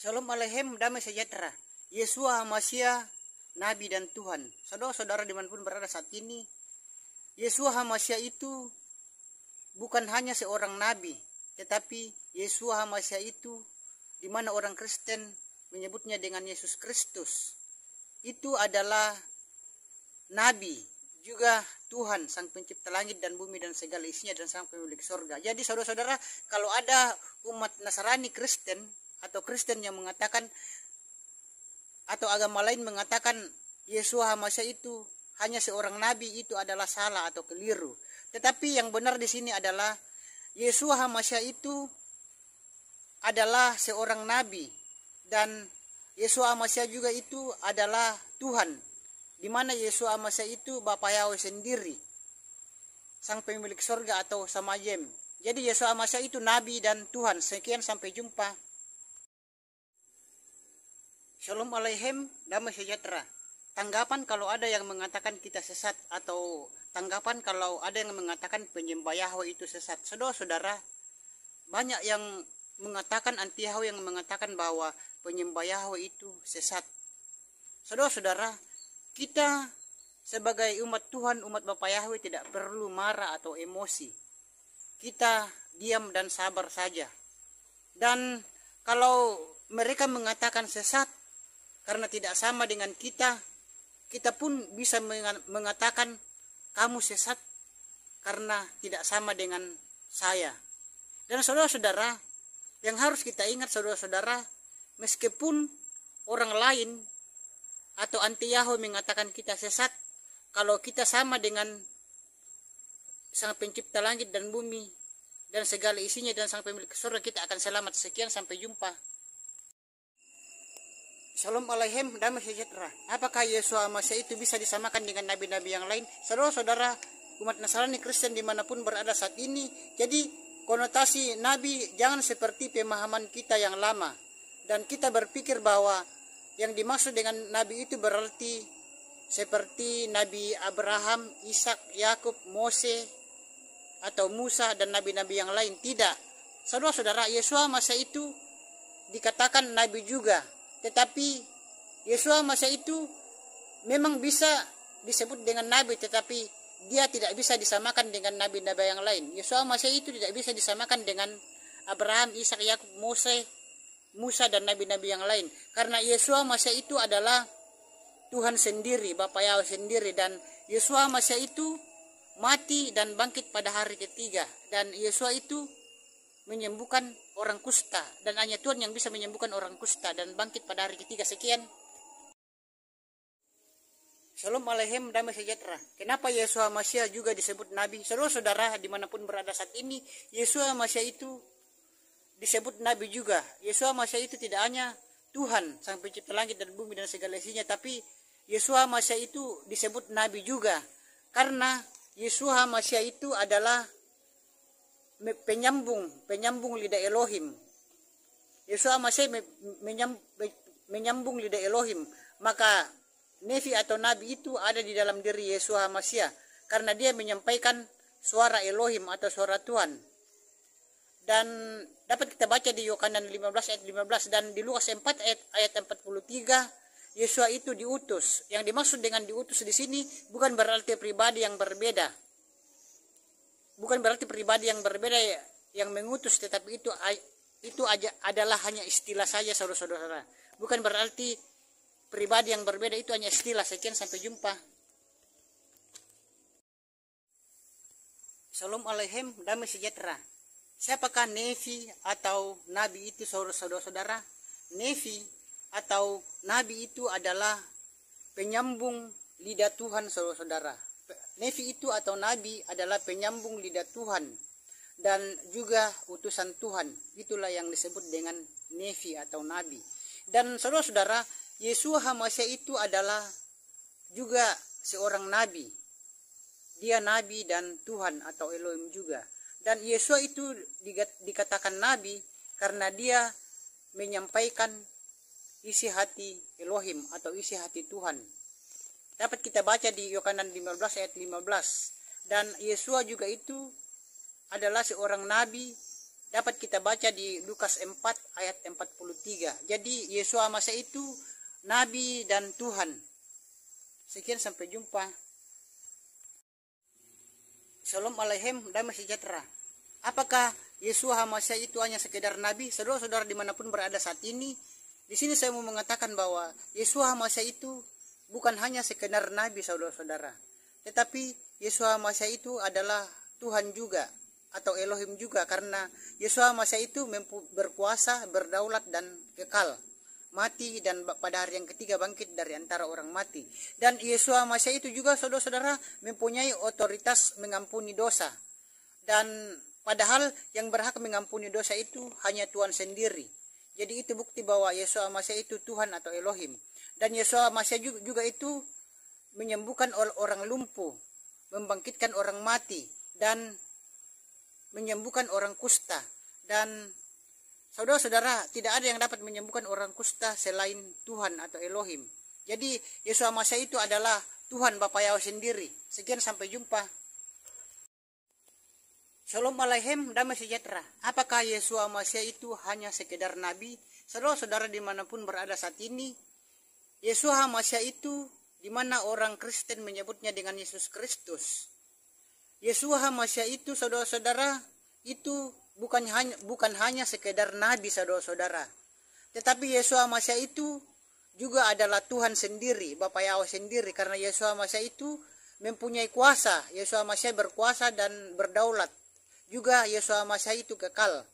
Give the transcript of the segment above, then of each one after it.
Shalom Aleichem, damai sejahtera. Yesua Hamasia, Nabi dan Tuhan. Saudara-saudara dimanapun berada saat ini, Yesua Hamasia itu bukan hanya seorang Nabi, tetapi Yesua Hamasia itu, di mana orang Kristen menyebutnya dengan Yesus Kristus, itu adalah Nabi, juga Tuhan sang pencipta langit dan bumi dan segala isinya dan sang pemilik sorga. Jadi saudara-saudara kalau ada umat Nasrani Kristen atau Kristen yang mengatakan atau agama lain mengatakan Yesus Hamasya itu hanya seorang nabi itu adalah salah atau keliru. Tetapi yang benar di sini adalah Yesus Hamasya itu adalah seorang nabi dan Yesus Hamasya juga itu adalah Tuhan di mana Yesus Hamasya itu Bapa Yahweh sendiri sang pemilik surga atau sama Yem. Jadi Yesus Hamasya itu nabi dan Tuhan. Sekian sampai jumpa. Shalom Aleichem, damai sejahtera. Tanggapan kalau ada yang mengatakan kita sesat atau tanggapan kalau ada yang mengatakan penyembah Yahweh itu sesat. Saudara-saudara, banyak yang mengatakan anti Yahweh yang mengatakan bahwa penyembah Yahweh itu sesat. Saudara-saudara, kita sebagai umat Tuhan, umat Bapa Yahweh tidak perlu marah atau emosi. Kita diam dan sabar saja. Dan kalau mereka mengatakan sesat, karena tidak sama dengan kita, kita pun bisa mengatakan kamu sesat karena tidak sama dengan saya. Dan saudara-saudara, yang harus kita ingat saudara-saudara, meskipun orang lain atau anti Yahweh mengatakan kita sesat, kalau kita sama dengan sang pencipta langit dan bumi dan segala isinya dan sang pemilik surga kita akan selamat. Sekian sampai jumpa. Shalom alaihim, damai sejahtera. Apakah Yesus Masih itu bisa disamakan dengan nabi-nabi yang lain? Saudara-saudara, umat Nasrani Kristen dimanapun berada saat ini, jadi konotasi nabi jangan seperti pemahaman kita yang lama. Dan kita berpikir bahwa yang dimaksud dengan nabi itu berarti seperti Nabi Abraham, Ishak, Yakub, Mose, atau Musa dan nabi-nabi yang lain. Tidak. Saudara-saudara, Yesus masa itu dikatakan nabi juga tetapi Yesus masa itu memang bisa disebut dengan nabi tetapi dia tidak bisa disamakan dengan nabi-nabi yang lain. Yesus masa itu tidak bisa disamakan dengan Abraham, Ishak, Yakub, Musa, Musa dan nabi-nabi yang lain. Karena Yesus masa itu adalah Tuhan sendiri, Bapak Yahweh sendiri dan Yesus masa itu mati dan bangkit pada hari ketiga dan Yesus itu menyembuhkan orang kusta dan hanya Tuhan yang bisa menyembuhkan orang kusta dan bangkit pada hari ketiga sekian. Shalom Alehem damai sejahtera. Kenapa Yesus Masya juga disebut Nabi? Saudara-saudara dimanapun berada saat ini, Yesus Masya itu disebut Nabi juga. Yesus Masya itu tidak hanya Tuhan, Sang Pencipta Langit dan Bumi dan segala isinya, tapi Yesus Masya itu disebut Nabi juga. Karena Yesus Masya itu adalah penyambung, penyambung lidah Elohim. Yesus Masih menyambung lidah Elohim. Maka Nevi atau Nabi itu ada di dalam diri Yesus Masih karena dia menyampaikan suara Elohim atau suara Tuhan. Dan dapat kita baca di Yohanes 15 ayat 15 dan di Lukas 4 ayat, ayat 43 Yesus itu diutus. Yang dimaksud dengan diutus di sini bukan berarti pribadi yang berbeda, bukan berarti pribadi yang berbeda ya yang mengutus tetapi itu itu aja adalah hanya istilah saja saudara-saudara bukan berarti pribadi yang berbeda itu hanya istilah sekian sampai jumpa Salam alaikum damai sejahtera siapakah Nevi atau Nabi itu saudara-saudara Nevi atau Nabi itu adalah penyambung lidah Tuhan saudara-saudara Nabi itu atau Nabi adalah penyambung lidah Tuhan dan juga utusan Tuhan. Itulah yang disebut dengan Nabi atau Nabi. Dan saudara-saudara, Yesus HaMasya itu adalah juga seorang Nabi. Dia Nabi dan Tuhan atau Elohim juga. Dan Yesus itu dikatakan Nabi karena dia menyampaikan isi hati Elohim atau isi hati Tuhan Dapat kita baca di Yohanan 15 ayat 15. Dan Yesua juga itu adalah seorang nabi. Dapat kita baca di Lukas 4 ayat 43. Jadi Yesua masa itu nabi dan Tuhan. Sekian sampai jumpa. Salam alaikum damai sejahtera. Apakah Yesua masa itu hanya sekedar nabi? Saudara-saudara dimanapun berada saat ini, di sini saya mau mengatakan bahwa Yesua masa itu bukan hanya sekedar nabi saudara-saudara, tetapi Yesus Masya itu adalah Tuhan juga atau Elohim juga karena Yesus Masya itu berkuasa, berdaulat dan kekal mati dan pada hari yang ketiga bangkit dari antara orang mati. Dan Yesus Masya itu juga saudara-saudara mempunyai otoritas mengampuni dosa. Dan padahal yang berhak mengampuni dosa itu hanya Tuhan sendiri. Jadi itu bukti bahwa Yesus Masya itu Tuhan atau Elohim. Dan Yesua Masya juga, juga itu menyembuhkan orang lumpuh, membangkitkan orang mati, dan menyembuhkan orang kusta. Dan saudara-saudara, tidak ada yang dapat menyembuhkan orang kusta selain Tuhan atau Elohim. Jadi Yesus Masya itu adalah Tuhan Bapak Yahweh sendiri. Sekian sampai jumpa. Shalom Alaihim, damai sejahtera. Apakah Yesus Masya itu hanya sekedar nabi? Saudara-saudara dimanapun berada saat ini, Yesus Hamasya itu di mana orang Kristen menyebutnya dengan Yesus Kristus. Yesus Hamasya itu saudara-saudara itu bukan hanya bukan hanya sekedar nabi saudara-saudara. Tetapi Yesus Hamasya itu juga adalah Tuhan sendiri, Bapa Yahweh sendiri karena Yesus Hamasya itu mempunyai kuasa. Yesus Hamasya berkuasa dan berdaulat. Juga Yesus Hamasya itu kekal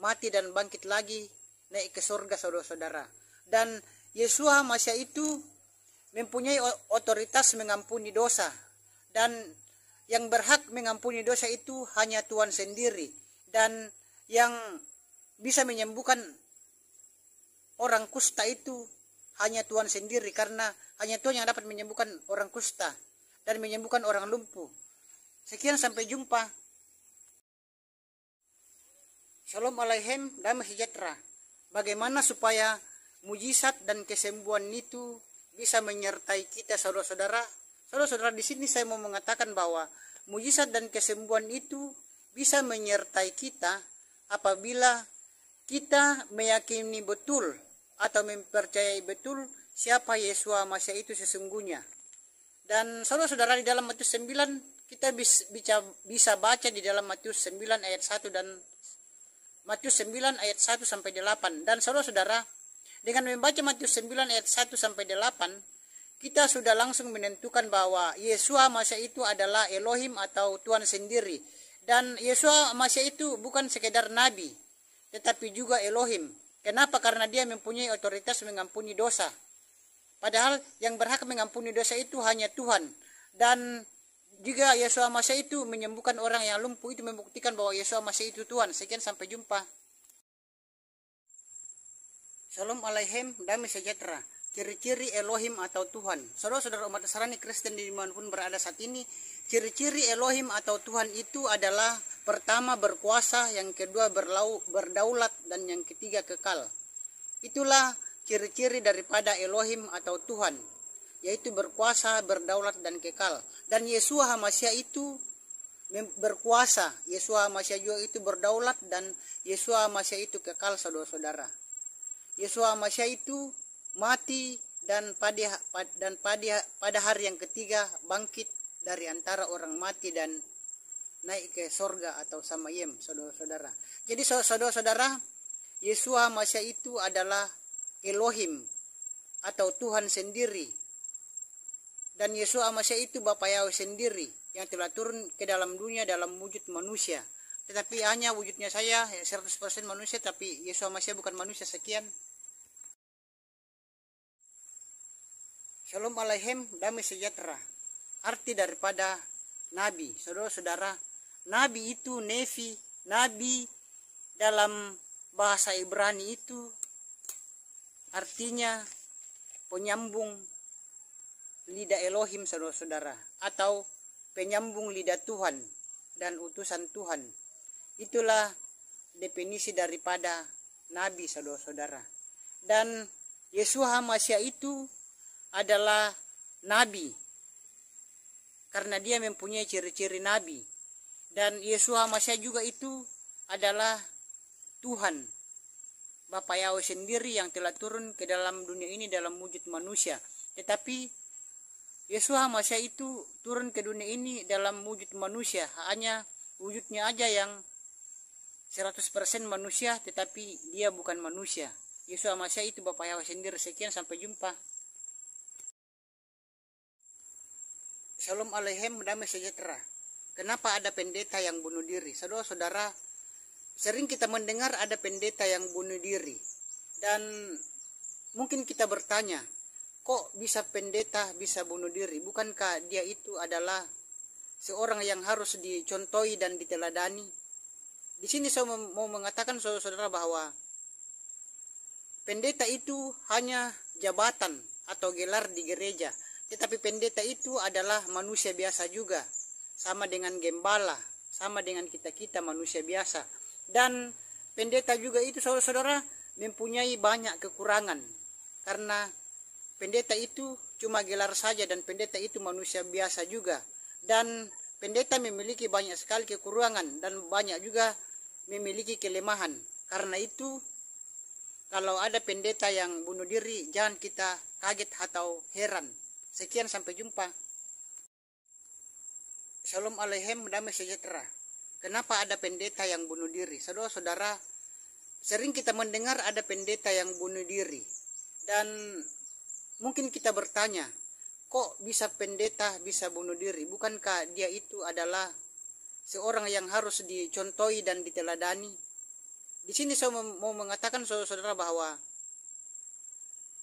mati dan bangkit lagi naik ke surga saudara-saudara. Dan Yesus masa itu mempunyai otoritas mengampuni dosa dan yang berhak mengampuni dosa itu hanya Tuhan sendiri dan yang bisa menyembuhkan orang kusta itu hanya Tuhan sendiri karena hanya Tuhan yang dapat menyembuhkan orang kusta dan menyembuhkan orang lumpuh. Sekian sampai jumpa. Shalom alaihem damai sejahtera. Bagaimana supaya mujizat dan kesembuhan itu bisa menyertai kita saudara-saudara. Saudara-saudara di sini saya mau mengatakan bahwa mujizat dan kesembuhan itu bisa menyertai kita apabila kita meyakini betul atau mempercayai betul siapa Yesus Masya itu sesungguhnya. Dan saudara-saudara di dalam Matius 9 kita bisa bisa baca di dalam Matius 9 ayat 1 dan Matius 9 ayat 1 sampai 8 dan saudara-saudara dengan membaca Matius 9 ayat 1 sampai 8, kita sudah langsung menentukan bahwa Yesua masa itu adalah Elohim atau Tuhan sendiri. Dan Yesua masa itu bukan sekedar nabi, tetapi juga Elohim. Kenapa? Karena dia mempunyai otoritas mengampuni dosa. Padahal yang berhak mengampuni dosa itu hanya Tuhan. Dan juga Yesua masa itu menyembuhkan orang yang lumpuh itu membuktikan bahwa Yesua masa itu Tuhan. Sekian sampai jumpa. Shalom Alaihim, damai sejahtera. Ciri-ciri Elohim atau Tuhan. Saudara-saudara umat Nasrani Kristen dimanapun berada saat ini, ciri-ciri Elohim atau Tuhan itu adalah pertama berkuasa, yang kedua berlau, berdaulat, dan yang ketiga kekal. Itulah ciri-ciri daripada Elohim atau Tuhan, yaitu berkuasa, berdaulat, dan kekal. Dan Yesus Hamasya itu berkuasa, Yesus Hamasya juga itu berdaulat, dan Yesus Hamasya itu kekal, saudara-saudara. Yesua Masya itu mati dan pada dan pada pada hari yang ketiga bangkit dari antara orang mati dan naik ke sorga atau sama Yem saudara-saudara. Jadi saudara-saudara, Yesua Masya itu adalah Elohim atau Tuhan sendiri. Dan Yesua Masya itu Bapa Yahweh sendiri yang telah turun ke dalam dunia dalam wujud manusia tetapi hanya wujudnya saya 100% ya, manusia tapi Yesus Masya bukan manusia sekian Shalom alaihim damai sejahtera arti daripada nabi saudara-saudara nabi itu nevi nabi dalam bahasa Ibrani itu artinya penyambung lidah Elohim saudara-saudara atau penyambung lidah Tuhan dan utusan Tuhan Itulah definisi daripada nabi saudara-saudara. Dan Yesus Hamasya itu adalah nabi karena dia mempunyai ciri-ciri nabi dan Yesus Hamasya juga itu adalah Tuhan Bapak Yahweh sendiri yang telah turun ke dalam dunia ini dalam wujud manusia tetapi Yesus Hamasya itu turun ke dunia ini dalam wujud manusia hanya wujudnya aja yang 100% manusia tetapi dia bukan manusia Yesus Amasya itu Bapak Yahweh sendiri sekian sampai jumpa Salam Alehem, damai sejahtera kenapa ada pendeta yang bunuh diri saudara-saudara sering kita mendengar ada pendeta yang bunuh diri dan mungkin kita bertanya kok bisa pendeta bisa bunuh diri bukankah dia itu adalah seorang yang harus dicontohi dan diteladani di sini saya mau mengatakan saudara-saudara bahwa pendeta itu hanya jabatan atau gelar di gereja, tetapi pendeta itu adalah manusia biasa juga, sama dengan gembala, sama dengan kita-kita manusia biasa. Dan pendeta juga itu saudara-saudara mempunyai banyak kekurangan karena pendeta itu cuma gelar saja dan pendeta itu manusia biasa juga dan pendeta memiliki banyak sekali kekurangan dan banyak juga memiliki kelemahan. Karena itu, kalau ada pendeta yang bunuh diri, jangan kita kaget atau heran. Sekian sampai jumpa. Shalom Alehem, damai sejahtera. Kenapa ada pendeta yang bunuh diri? Saudara-saudara, sering kita mendengar ada pendeta yang bunuh diri. Dan mungkin kita bertanya, kok bisa pendeta bisa bunuh diri bukankah dia itu adalah seorang yang harus dicontohi dan diteladani di sini saya mau mengatakan saudara-saudara bahwa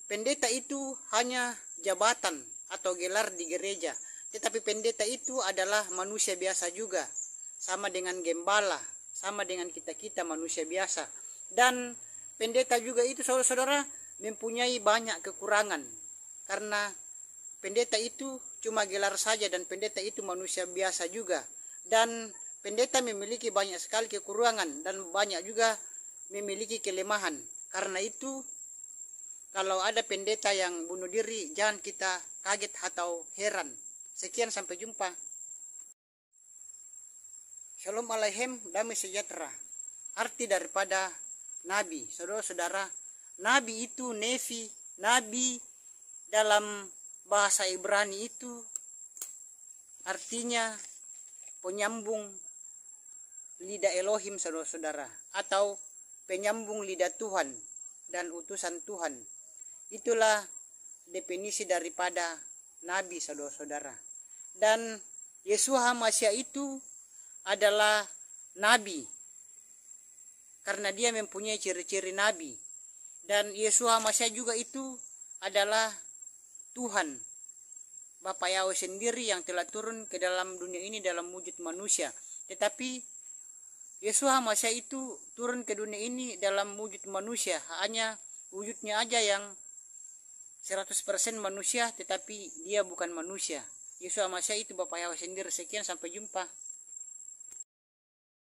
pendeta itu hanya jabatan atau gelar di gereja tetapi pendeta itu adalah manusia biasa juga sama dengan gembala sama dengan kita-kita manusia biasa dan pendeta juga itu saudara-saudara mempunyai banyak kekurangan karena pendeta itu cuma gelar saja dan pendeta itu manusia biasa juga. Dan pendeta memiliki banyak sekali kekurangan dan banyak juga memiliki kelemahan. Karena itu, kalau ada pendeta yang bunuh diri, jangan kita kaget atau heran. Sekian sampai jumpa. Shalom alaikum, damai sejahtera. Arti daripada nabi, saudara-saudara, nabi itu nevi, nabi dalam bahasa Ibrani itu artinya penyambung lidah Elohim saudara-saudara atau penyambung lidah Tuhan dan utusan Tuhan itulah definisi daripada nabi saudara-saudara dan Yesus Hamasya itu adalah nabi karena dia mempunyai ciri-ciri nabi dan Yesus Hamasya juga itu adalah Tuhan, Bapa Yahweh sendiri yang telah turun ke dalam dunia ini dalam wujud manusia. Tetapi Yesus Hamasya itu turun ke dunia ini dalam wujud manusia, hanya wujudnya aja yang 100% manusia, tetapi dia bukan manusia. Yesus Hamasya itu Bapak Yahweh sendiri. Sekian, sampai jumpa.